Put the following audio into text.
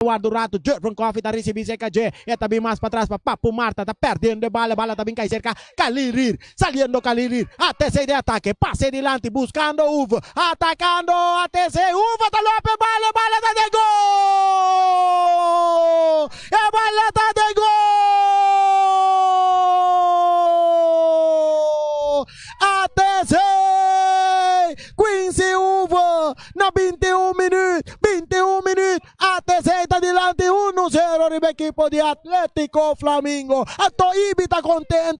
Eduardo Rato, Jordan Coffee, tá recebendo cerca de, é também mais para trás, para Papo Marta, tá perdendo de bala, bala também tá cai cerca, Calirir, saliendo Calirir, Até se de ataque, passe lante, buscando Uva, atacando até se Uva, tá Lope, bala, bala, tá de gol! É bala, tá de gol! Até se Quincy Uva, na 21 minutos, presenta di là di 1-0 Ribeck equipo di Atletico Flamingo. A Ibi tá contente.